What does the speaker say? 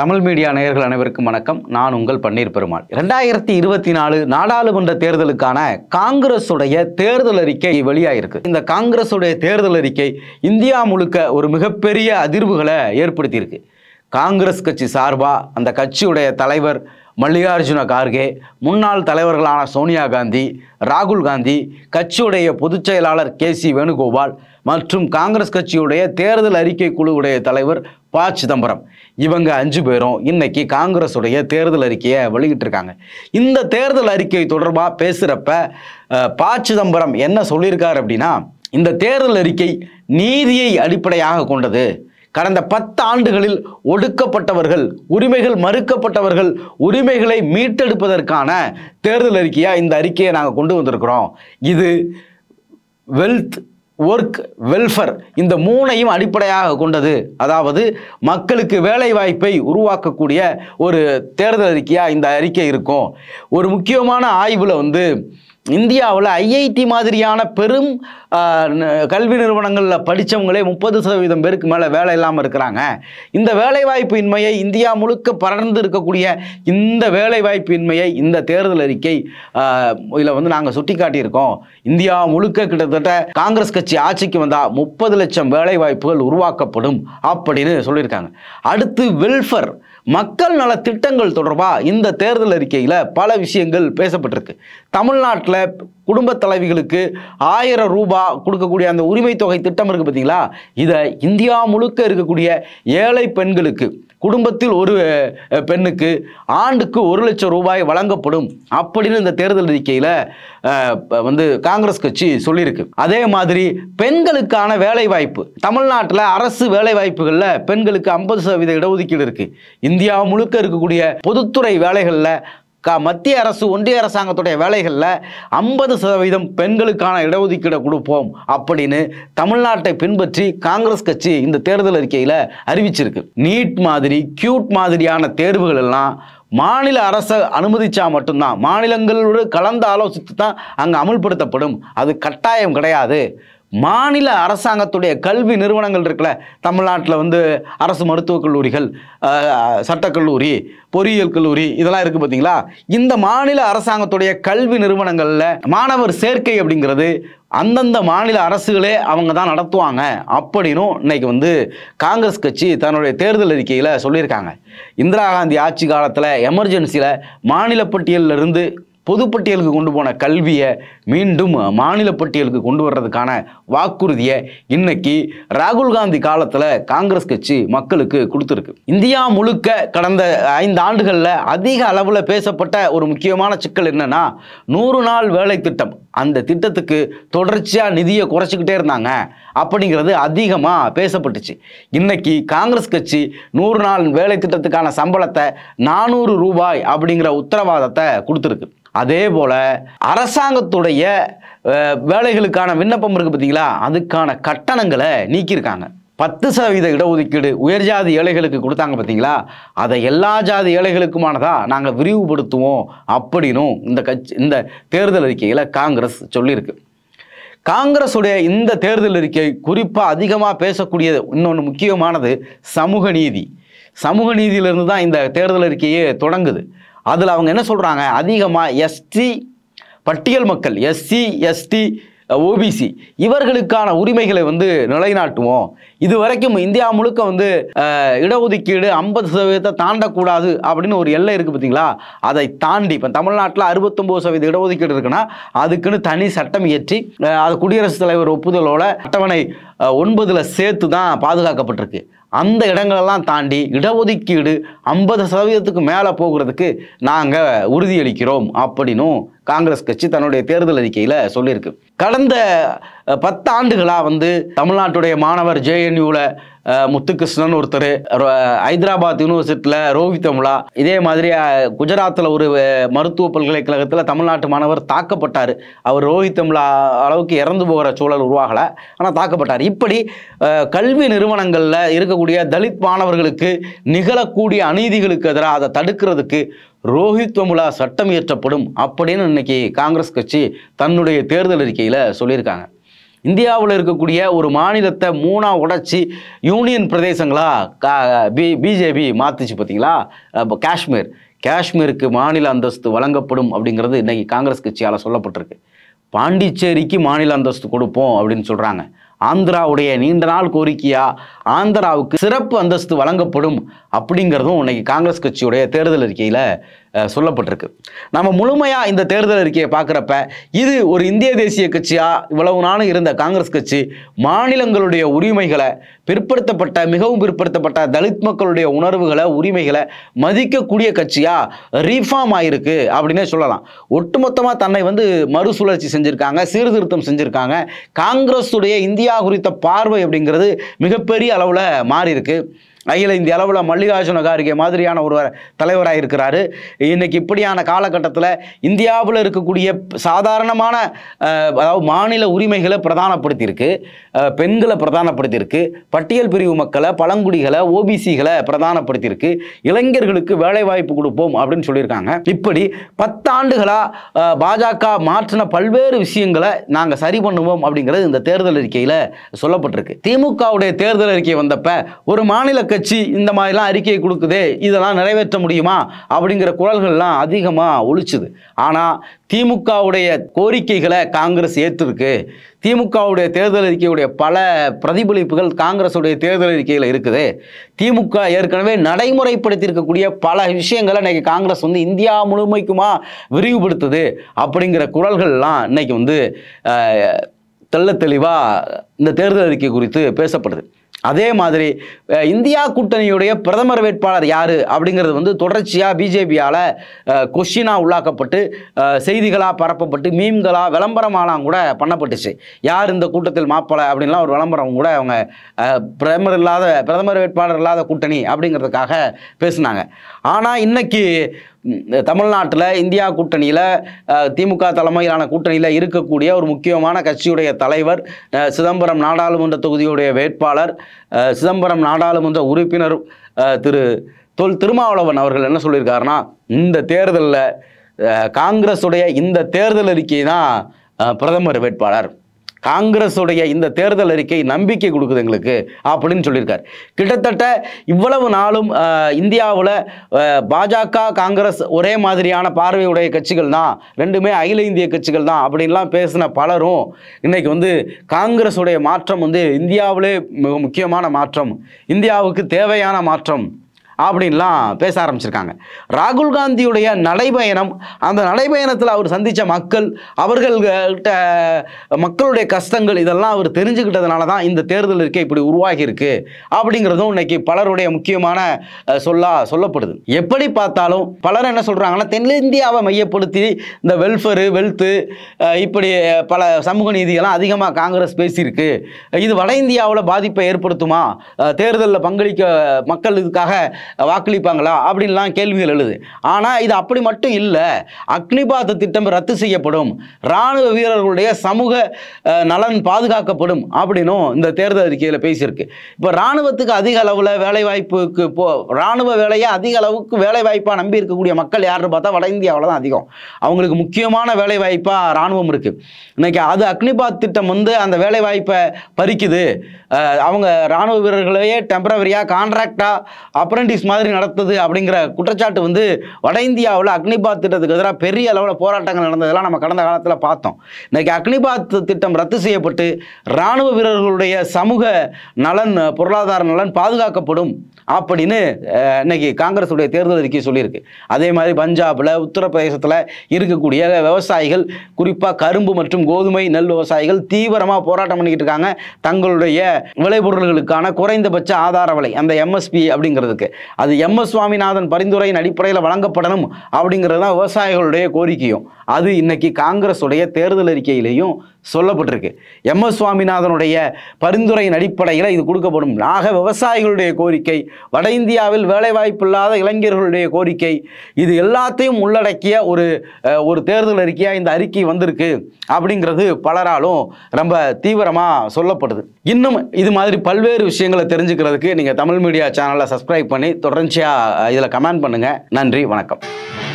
Tamil media நேயர்கள் அனைவருக்கும் வணக்கம் நான் உங்கள் பன்னீர் பெருமாள் ரெண்டாயிரத்தி இருபத்தி நாலு நாடாளுமன்ற தேர்தலுக்கான காங்கிரஸுடைய தேர்தல் அறிக்கை வெளியாயிருக்கு இந்த காங்கிரஸுடைய தேர்தல் அறிக்கை இந்தியா முழுக்க ஒரு மிகப்பெரிய அதிர்வுகளை ஏற்படுத்தியிருக்கு காங்கிரஸ் கட்சி சார்பாக அந்த கட்சியுடைய தலைவர் மல்லிகார்ஜுன கார்கே முன்னாள் தலைவர்களான சோனியா காந்தி ராகுல் காந்தி கட்சியுடைய பொதுச் செயலாளர் கே சி வேணுகோபால் மற்றும் காங்கிரஸ் கட்சியுடைய தேர்தல் அறிக்கை குழுவுடைய தலைவர் ப சிதம்பரம் இவங்க அஞ்சு பேரும் இன்னைக்கு காங்கிரஸுடைய தேர்தல் அறிக்கையை வெளியிட்டிருக்காங்க இந்த தேர்தல் அறிக்கை தொடர்பாக பேசுகிறப்ப ப சிதம்பரம் என்ன சொல்லியிருக்கார் அப்படின்னா இந்த தேர்தல் அறிக்கை நீதியை அடிப்படையாக கொண்டது கடந்த பத்து ஆண்டுகளில் ஒடுக்கப்பட்டவர்கள் உரிமைகள் மறுக்கப்பட்டவர்கள் உரிமைகளை மீட்டெடுப்பதற்கான தேர்தல் அறிக்கையாக இந்த அறிக்கையை நாங்கள் கொண்டு வந்திருக்கிறோம் இது வெல்த் ஒர்க் வெல்ஃபேர் இந்த மூணையும் அடிப்படையாக கொண்டது அதாவது மக்களுக்கு வேலை வாய்ப்பை உருவாக்கக்கூடிய ஒரு தேர்தல் அறிக்கையாக இந்த அறிக்கை இருக்கும் ஒரு முக்கியமான ஆய்வில் வந்து இந்தியாவில் ஐஐடி மாதிரியான பெரும் கல்வி நிறுவனங்களில் படித்தவங்களே முப்பது சதவீதம் பேருக்கு மேலே வேலை இல்லாமல் இருக்கிறாங்க இந்த வேலைவாய்ப்பு இன்மையை இந்தியா முழுக்க பறந்து இருக்கக்கூடிய இந்த வேலைவாய்ப்பு இன்மையை இந்த தேர்தல் அறிக்கை இதில் வந்து நாங்கள் சுட்டி காட்டியிருக்கோம் இந்தியா முழுக்க கிட்டத்தட்ட காங்கிரஸ் கட்சி ஆட்சிக்கு வந்தால் முப்பது லட்சம் வேலைவாய்ப்புகள் உருவாக்கப்படும் அப்படின்னு சொல்லியிருக்காங்க அடுத்து வெல்ஃபர் மக்கள் நல திட்டங்கள் தொடர்பாக இந்த தேர்தல் அறிக்கையில் பல விஷயங்கள் பேசப்பட்டிருக்கு தமிழ்நாட்டில் குடும்ப தலைவிகளுக்கு ஆயிரம் ரூபாய் கொடுக்கக்கூடிய அந்த உரிமை தொகை திட்டம் இருக்குது பார்த்தீங்களா இதை இந்தியா முழுக்க இருக்கக்கூடிய ஏழை பெண்களுக்கு குடும்பத்தில் ஒரு பெண்ணுக்கு ஆண்டுக்கு ஒரு லட்சம் ரூபாய் வழங்கப்படும் அப்படின்னு இந்த தேர்தல் அறிக்கையில் வந்து காங்கிரஸ் கட்சி சொல்லியிருக்கு அதே மாதிரி பெண்களுக்கான வேலைவாய்ப்பு தமிழ்நாட்டில் அரசு வேலைவாய்ப்புகளில் பெண்களுக்கு ஐம்பது சதவீத இடஒதுக்கீடு இருக்குது இந்தியா முழுக்க இருக்கக்கூடிய பொதுத்துறை வேலைகளில் கா மத்திய அரசு ஒன்றிய அரசாங்கத்துடைய வேலைகளில் ஐம்பது சதவீதம் பெண்களுக்கான இடஒதுக்கீடு கொடுப்போம் அப்படின்னு தமிழ்நாட்டை பின்பற்றி காங்கிரஸ் கட்சி இந்த தேர்தல் அறிக்கையில் அறிவிச்சிருக்கு நீட் மாதிரி கியூட் மாதிரியான தேர்வுகள் எல்லாம் மாநில அரசை அனுமதிச்சா மட்டும்தான் மாநிலங்களோடு கலந்து ஆலோசித்து தான் அங்கே அமுல்படுத்தப்படும் அது கட்டாயம் கிடையாது மாநில அரசாங்கத்துடைய கல்வி நிறுவனங்கள் இருக்குல்ல தமிழ்நாட்டில் வந்து அரசு மருத்துவக் கல்லூரிகள் சட்டக்கல்லூரி பொறியியல் கல்லூரி இதெல்லாம் இருக்குது பார்த்தீங்களா இந்த மாநில அரசாங்கத்துடைய கல்வி நிறுவனங்களில் மாணவர் சேர்க்கை அப்படிங்கிறது அந்தந்த மாநில அரசுகளே அவங்க தான் நடத்துவாங்க அப்படின்னும் இன்னைக்கு வந்து காங்கிரஸ் கட்சி தன்னுடைய தேர்தல் அறிக்கையில் சொல்லியிருக்காங்க இந்திரா காந்தி ஆட்சி காலத்தில் எமர்ஜென்சியில் மாநில பட்டியலிருந்து பொதுப்பட்டியலுக்கு கொண்டு போன கல்வியை மீண்டும் மாநில பட்டியலுக்கு கொண்டு வர்றதுக்கான வாக்குறுதியை இன்னைக்கு ராகுல் காந்தி காலத்தில் காங்கிரஸ் கட்சி மக்களுக்கு கொடுத்துருக்கு இந்தியா முழுக்க கடந்த ஐந்து ஆண்டுகளில் அதிக அளவில் பேசப்பட்ட ஒரு முக்கியமான சிக்கல் என்னன்னா நூறு நாள் வேலை திட்டம் அந்த திட்டத்துக்கு தொடர்ச்சியாக நிதியை குறைச்சிக்கிட்டே இருந்தாங்க அப்படிங்கிறது அதிகமாக பேசப்பட்டுச்சு இன்னைக்கு காங்கிரஸ் கட்சி நூறு நாள் வேலை திட்டத்துக்கான சம்பளத்தை நானூறு ரூபாய் அப்படிங்கிற உத்தரவாதத்தை கொடுத்துருக்கு அதே போல் அரசாங்கத்துடைய வேலைகளுக்கான விண்ணப்பம் இருக்குது பார்த்தீங்களா அதுக்கான கட்டணங்களை நீக்கியிருக்காங்க பத்து சதவீத இடஒதுக்கீடு உயர் ஜாதி ஏழைகளுக்கு கொடுத்தாங்க பார்த்தீங்களா அதை எல்லா ஜாதி ஏழைகளுக்குமானதாக நாங்கள் விரிவுபடுத்துவோம் அப்படின்னும் இந்த கட்சி இந்த தேர்தல் அறிக்கையில் காங்கிரஸ் சொல்லியிருக்கு காங்கிரஸுடைய இந்த தேர்தல் அறிக்கை குறிப்பாக அதிகமாக பேசக்கூடிய இன்னொன்று முக்கியமானது சமூக நீதி சமூக நீதியிலிருந்து தான் இந்த தேர்தல் அறிக்கையே தொடங்குது அதில் அவங்க என்ன சொல்கிறாங்க அதிகமாக எஸ்டி பட்டியல் மக்கள் எஸ்சி எஸ்டி ஓபிசி இவர்களுக்கான உரிமைகளை வந்து நிலைநாட்டுவோம் இது வரைக்கும் இந்தியா முழுக்க வந்து இடஒதுக்கீடு ஐம்பது சதவீதத்தை தாண்டக்கூடாது அப்படின்னு ஒரு எல்லை இருக்குது பார்த்தீங்களா அதை தாண்டி இப்போ தமிழ்நாட்டில் அறுபத்தொம்போது சதவீத இடஒதுக்கீடு இருக்குன்னா அதுக்குன்னு தனி சட்டம் இயற்றி அது குடியரசுத் தலைவர் ஒப்புதலோட அட்டவணை ஒன்பதில் சேர்த்து தான் பாதுகாக்கப்பட்டிருக்கு அந்த இடங்களெல்லாம் தாண்டி இடஒதுக்கீடு ஐம்பது சதவீதத்துக்கு மேலே போகிறதுக்கு நாங்கள் உறுதியளிக்கிறோம் அப்படின்னும் காங்கிரஸ் கட்சி தன்னுடைய தேர்தல் அறிக்கையில் சொல்லியிருக்கு கடந்த பத்தாண்டுகளாக வந்து தமிழ்நாட்டுடைய மாணவர் ஜேஎன்யூவில் முத்துகிருஷ்ணன் ஒருத்தர் ஹைதராபாத் யூனிவர்சிட்டியில் ரோஹித் அம்லா இதே மாதிரி குஜராத்தில் ஒரு மருத்துவ பல்கலைக்கழகத்தில் தமிழ்நாட்டு மாணவர் தாக்கப்பட்டார் அவர் ரோஹித் அம்லா அளவுக்கு இறந்து போகிற சூழல் உருவாகலை ஆனால் தாக்கப்பட்டார் இப்படி கல்வி நிறுவனங்களில் இருக்கக்கூடிய தலித் மாணவர்களுக்கு நிகழக்கூடிய அநீதிகளுக்கு எதிராக அதை தடுக்கிறதுக்கு ரோஹித் ரோஹித்வமுலா சட்டம் இயற்றப்படும் அப்படின்னு இன்னைக்கு காங்கிரஸ் கட்சி தன்னுடைய தேர்தல் அறிக்கையில் சொல்லியிருக்காங்க இந்தியாவில் இருக்கக்கூடிய ஒரு மாநிலத்தை மூணாக உடைச்சி யூனியன் பிரதேசங்களா பி பிஜேபி மாற்றுச்சு பார்த்தீங்களா காஷ்மீர் காஷ்மீருக்கு மாநில அந்தஸ்து வழங்கப்படும் அப்படிங்கிறது இன்றைக்கி காங்கிரஸ் கட்சியால் சொல்லப்பட்டிருக்கு பாண்டிச்சேரிக்கு மாநில அந்தஸ்து கொடுப்போம் அப்படின்னு சொல்கிறாங்க ஆந்திராவுடைய நீண்ட நாள் கோரிக்கையாக ஆந்திராவுக்கு சிறப்பு அந்தஸ்து வழங்கப்படும் அப்படிங்கிறதும் இன்னைக்கு காங்கிரஸ் கட்சியுடைய தேர்தல் அறிக்கையில் சொல்லப்பட்டிருக்கு நம்ம முழுமையாக இந்த தேர்தல் அறிக்கையை பார்க்குறப்ப இது ஒரு இந்திய தேசிய கட்சியாக இவ்வளவு நாளும் இருந்த காங்கிரஸ் கட்சி மாநிலங்களுடைய உரிமைகளை பிற்படுத்தப்பட்ட மிகவும் பிற்படுத்தப்பட்ட தலித் மக்களுடைய உணர்வுகளை உரிமைகளை மதிக்கக்கூடிய கட்சியாக ரீஃபார்ம் ஆயிருக்கு அப்படின்னே சொல்லலாம் ஒட்டுமொத்தமாக தன்னை வந்து மறுசுழற்சி செஞ்சுருக்காங்க சீர்திருத்தம் செஞ்சுருக்காங்க காங்கிரஸுடைய இந்தியா குறித்த பார்வை அப்படிங்கிறது மிகப்பெரிய அளவில் மாறி அகில இந்திய அளவில் மல்லிகார்ஜுன கார்கே மாதிரியான ஒருவர் தலைவராக இருக்கிறாரு இன்னைக்கு இப்படியான காலகட்டத்தில் இந்தியாவில் இருக்கக்கூடிய சாதாரணமான அதாவது மாநில உரிமைகளை பிரதானப்படுத்தியிருக்கு பெண்களை பிரதானப்படுத்தியிருக்கு பட்டியல் பிரிவு மக்களை பழங்குடிகளை ஓபிசிகளை பிரதானப்படுத்தியிருக்கு இளைஞர்களுக்கு வேலைவாய்ப்பு கொடுப்போம் அப்படின்னு சொல்லியிருக்காங்க இப்படி பத்தாண்டுகளாக பாஜக மாற்றின பல்வேறு விஷயங்களை நாங்கள் சரி பண்ணுவோம் அப்படிங்கிறது இந்த தேர்தல் அறிக்கையில் சொல்லப்பட்டிருக்கு திமுகவுடைய தேர்தல் அறிக்கை வந்தப்ப ஒரு மாநில கட்சி இந்த மாதிரிலாம் அறிக்கையை கொடுக்குது இதெல்லாம் நிறைவேற்ற முடியுமா அப்படிங்கிற குரல்கள்லாம் அதிகமாக ஒழிச்சுது ஆனால் திமுகவுடைய கோரிக்கைகளை காங்கிரஸ் ஏற்றிருக்கு திமுகவுடைய தேர்தல் அறிக்கையுடைய பல பிரதிபலிப்புகள் காங்கிரஸுடைய தேர்தல் அறிக்கையில் இருக்குது திமுக ஏற்கனவே நடைமுறைப்படுத்தியிருக்கக்கூடிய பல விஷயங்களை இன்றைக்கி காங்கிரஸ் வந்து இந்தியா முழுமைக்குமா விரிவுபடுத்துது அப்படிங்கிற குரல்கள்லாம் இன்றைக்கி வந்து தெள்ள தெளிவாக இந்த தேர்தல் அறிக்கை குறித்து பேசப்படுது அதே மாதிரி இந்தியா கூட்டணியுடைய பிரதமர் வேட்பாளர் யார் அப்படிங்கிறது வந்து தொடர்ச்சியாக பிஜேபியால் கொஷினாக உள்ளாக்கப்பட்டு செய்திகளாக பரப்பப்பட்டு மீம்களாக விளம்பரமாலாம் கூட பண்ணப்பட்டுச்சு யார் இந்த கூட்டத்தில் மாப்பிள்ளை அப்படின்லாம் ஒரு விளம்பரம் கூட அவங்க பிரதமர் இல்லாத பிரதமர் வேட்பாளர் இல்லாத கூட்டணி அப்படிங்கிறதுக்காக பேசினாங்க ஆனால் இன்றைக்கி தமிழ்நாட்டில் இந்தியா கூட்டணியில் திமுக தலைமையிலான கூட்டணியில் இருக்கக்கூடிய ஒரு முக்கியமான கட்சியுடைய தலைவர் சிதம்பரம் நாடாளுமன்ற தொகுதியுடைய வேட்பாளர் சிதம்பரம் நாடாளுமன்ற உறுப்பினர் திரு தொல் திருமாவளவன் அவர்கள் என்ன சொல்லியிருக்காருன்னா இந்த தேர்தலில் காங்கிரஸுடைய இந்த தேர்தல் அறிக்கை தான் பிரதமர் வேட்பாளர் காங்கிரஸ் உடைய இந்த தேர்தல் அறிக்கை நம்பிக்கை கொடுக்குது எங்களுக்கு அப்படின்னு சொல்லியிருக்கார் கிட்டத்தட்ட இவ்வளவு நாளும் இந்தியாவில் பாஜக காங்கிரஸ் ஒரே மாதிரியான பார்வையுடைய கட்சிகள் தான் ரெண்டுமே அகில இந்திய கட்சிகள் தான் அப்படின்லாம் பேசின பலரும் இன்னைக்கு வந்து காங்கிரஸுடைய மாற்றம் வந்து இந்தியாவிலே மிக முக்கியமான மாற்றம் இந்தியாவுக்கு தேவையான மாற்றம் அப்படின்லாம் பேச ஆரம்பிச்சிருக்காங்க ராகுல் காந்தியுடைய நடைபயணம் அந்த நடைபயணத்தில் அவர் சந்தித்த மக்கள் அவர்கள்கிட்ட மக்களுடைய கஷ்டங்கள் இதெல்லாம் அவர் தெரிஞ்சுக்கிட்டதுனால தான் இந்த தேர்தல் இருக்கே இப்படி உருவாகியிருக்கு அப்படிங்கிறதும் இன்னைக்கு பலருடைய முக்கியமான சொல்லாக சொல்லப்படுது எப்படி பார்த்தாலும் பலர் என்ன சொல்கிறாங்கன்னா தென்னிந்தியாவை மையப்படுத்தி இந்த வெல்ஃபரு வெல்த்து இப்படி பல சமூக நீதியெல்லாம் அதிகமாக காங்கிரஸ் பேசியிருக்கு இது வட இந்தியாவில் பாதிப்பை ஏற்படுத்துமா தேர்தலில் பங்களிக்க மக்கள் இதுக்காக வாக்களிப்பாங்களா அப்படின்லாம் கேள்விகள் எழுது ஆனால் இது அப்படி மட்டும் இல்லை அக்னிபாத் திட்டம் ரத்து செய்யப்படும் இராணுவ வீரர்களுடைய சமூக நலன் பாதுகாக்கப்படும் அப்படின்னும் இந்த தேர்தல் அறிக்கையில் பேசியிருக்கு இப்போ இராணுவத்துக்கு அதிக அளவில் வேலைவாய்ப்புக்கு போ இராணுவ வேலையை அதிக அளவுக்கு வேலைவாய்ப்பாக நம்பி இருக்கக்கூடிய மக்கள் யாருன்னு பார்த்தா வட இந்தியாவில் தான் அதிகம் அவங்களுக்கு முக்கியமான வேலைவாய்ப்பாக இராணுவம் இருக்குது இன்னைக்கு அது அக்னிபாத் திட்டம் வந்து அந்த வேலைவாய்ப்பை பறிக்குது அவங்க இராணுவ வீரர்களையே டெம்பரவரியாக கான்ட்ராக்டாக அப்ரண்டி நோட்டீஸ் மாதிரி நடத்துது அப்படிங்கிற குற்றச்சாட்டு வந்து வட இந்தியாவில் அக்னிபாத் திட்டத்துக்கு எதிராக பெரிய அளவில் போராட்டங்கள் நடந்ததெல்லாம் நம்ம கடந்த காலத்தில் பார்த்தோம் இன்றைக்கி அக்னிபாத் திட்டம் ரத்து செய்யப்பட்டு இராணுவ வீரர்களுடைய சமூக நலன் பொருளாதார நலன் பாதுகாக்கப்படும் அப்படின்னு இன்னைக்கு காங்கிரஸுடைய தேர்தல் அறிக்கை சொல்லியிருக்கு அதே மாதிரி பஞ்சாபில் உத்தரப்பிரதேசத்தில் இருக்கக்கூடிய விவசாயிகள் குறிப்பாக கரும்பு மற்றும் கோதுமை நெல் விவசாயிகள் தீவிரமாக போராட்டம் பண்ணிக்கிட்டு இருக்காங்க தங்களுடைய விளைபொருள்களுக்கான குறைந்தபட்ச ஆதார விலை அந்த எம்எஸ்பி அப்படிங்கிறதுக்கு அது எம் எஸ் சுவாமிநாதன் பரிந்துரையின் அடிப்படையில் வழங்கப்படணும் அப்படிங்கிறது தான் விவசாயிகளுடைய கோரிக்கையும் அது இன்னைக்கு காங்கிரஸுடைய தேர்தல் அறிக்கையிலையும் சொல்லப்பட்டிருக்கு எம் எஸ் சுவாமிநாதனுடைய பரிந்துரையின் அடிப்படையில் இது கொடுக்கப்படும் ஆக விவசாயிகளுடைய கோரிக்கை வட இந்தியாவில் வேலைவாய்ப்பு இல்லாத இளைஞர்களுடைய கோரிக்கை இது எல்லாத்தையும் உள்ளடக்கிய ஒரு ஒரு தேர்தல் அறிக்கையாக இந்த அறிக்கை வந்திருக்கு அப்படிங்கிறது பலராலும் ரொம்ப தீவிரமாக சொல்லப்படுது இன்னும் இது மாதிரி பல்வேறு விஷயங்களை தெரிஞ்சுக்கிறதுக்கு நீங்கள் தமிழ் மீடியா சேனலை சப்ஸ்கிரைப் பண்ணி தொடர்ச்சியாக இதில் கமெண்ட் பண்ணுங்கள் நன்றி வணக்கம்